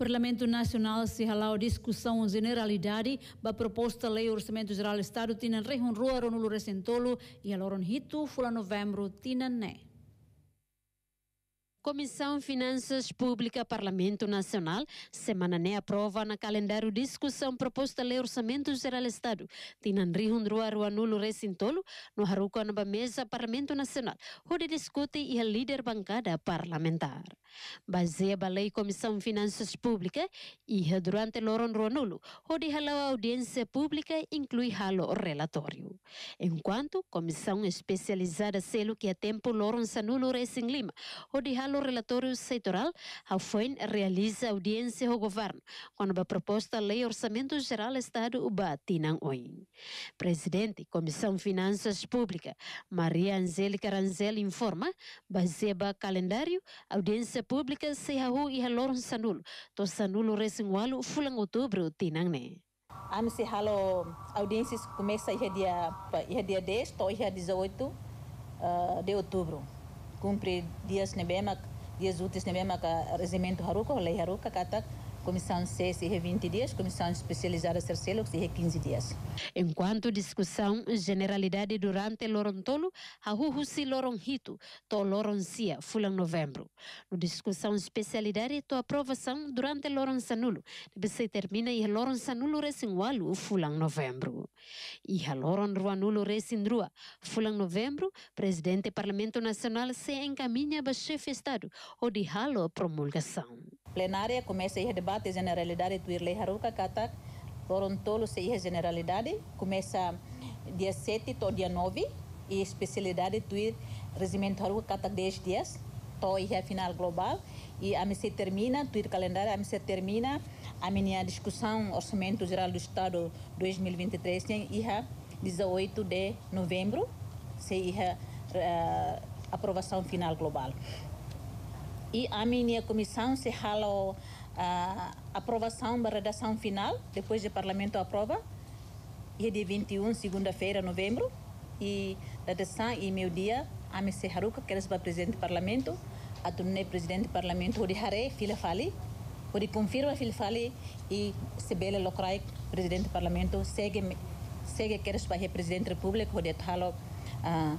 Parlamento Nacional se halou discussão generalidade da proposta lei Orçamento Geral do Estado tinan rehonruaro no recentolo e a loron hitu fula novembro tinan né. Comissão Finanças Públicas Parlamento Nacional, semana né aprova na calendário discussão proposta lei Orçamento Geral Estado. Tinanri Hundruaru Anulo Recintolo, no haruka na Mesa Parlamento Nacional, onde discute e a líder bancada parlamentar. Baseia a lei Comissão Finanças Públicas e durante Loron Ruanulo, onde a audiência pública inclui halo relatório. Enquanto Comissão Especializada Selo que a tempo Loron Sanulo Recin Lima, onde o relatório seitoral, a FOIN realiza audiência ao governo, quando a proposta Lei Orçamento Geral Estado UBA Tinang Oin. Presidente Comissão Finanças Públicas, Maria Angélica Ranzel informa, baseia calendário, audiência pública se e halor sanulo, to sanulo resingualo fulang outubro tinangne ne. Am se halo audiências começa dia dia 10 ou dia 18 de outubro. cumpre dias nebema dias úteis nebema ka regimento haruka lei haruka katak comissão C se 20 dias, comissão especializada Cercelo se 15 dias. Enquanto discussão, generalidade durante Lorontolo, a Huhusi Loronhito, to Loroncia, fulan novembro. No discussão especialidade, to aprovação durante Loronsanulo, se termina e Loronsanulo recingualo, fulan novembro. E a Loron Ruanulo recindrua, fulan novembro, presidente do Parlamento Nacional se encaminha para chefe de Estado, ou de halo promulgação. Plenária começa a debate generalidade do Irlei Haruka Katak, Lorontolo se generalidade, começa dia 7 ou dia 9, e especialidade do Regimento Haruka Katak 10 dias, to a final global, e a se termina, do calendário, a se termina a minha discussão Orçamento Geral do Estado 2023, tem IHA 18 de novembro, se IHA uh, eh, aprovação final global. E a minha comissão se rala ah, a aprovação da redação final, depois de Parlamento aprova, e é dia 21, segunda-feira, novembro, e redação e meu dia, a me Haruka, que era presidente do Parlamento, a tornei presidente do Parlamento, o de Hare, fila fali, o de confirma, fila fali, e Sibele locrai presidente do Parlamento, segue, segue que era presidente da República, o de Thalo, uh, ah,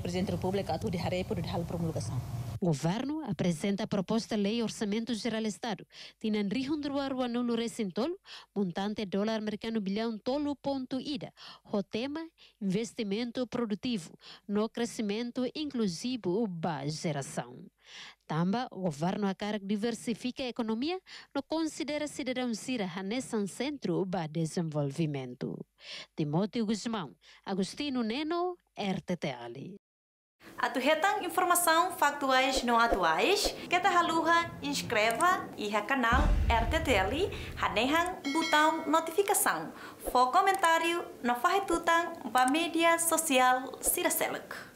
presidente da República, a tu de Hare, por de Halo promulgação. O governo apresenta a proposta de lei Orçamento Geral Estado. Tinan rihundruaru anulu recintolo, montante dólar americano bilhão tolo ponto ida. O tema, investimento produtivo, no crescimento inclusivo ba geração. Tamba, o governo a cargo diversifica a economia, não considera cidadão Cira Hanessan centro para desenvolvimento. Timóteo Guzmão, Agostino Neno, RTT Ali atuhetang informação factuais não atuais, kata haluha inscreva e ha canal RTTL hanehang botão notificação. For comentário no farretutang ba mídia social Siraseluk.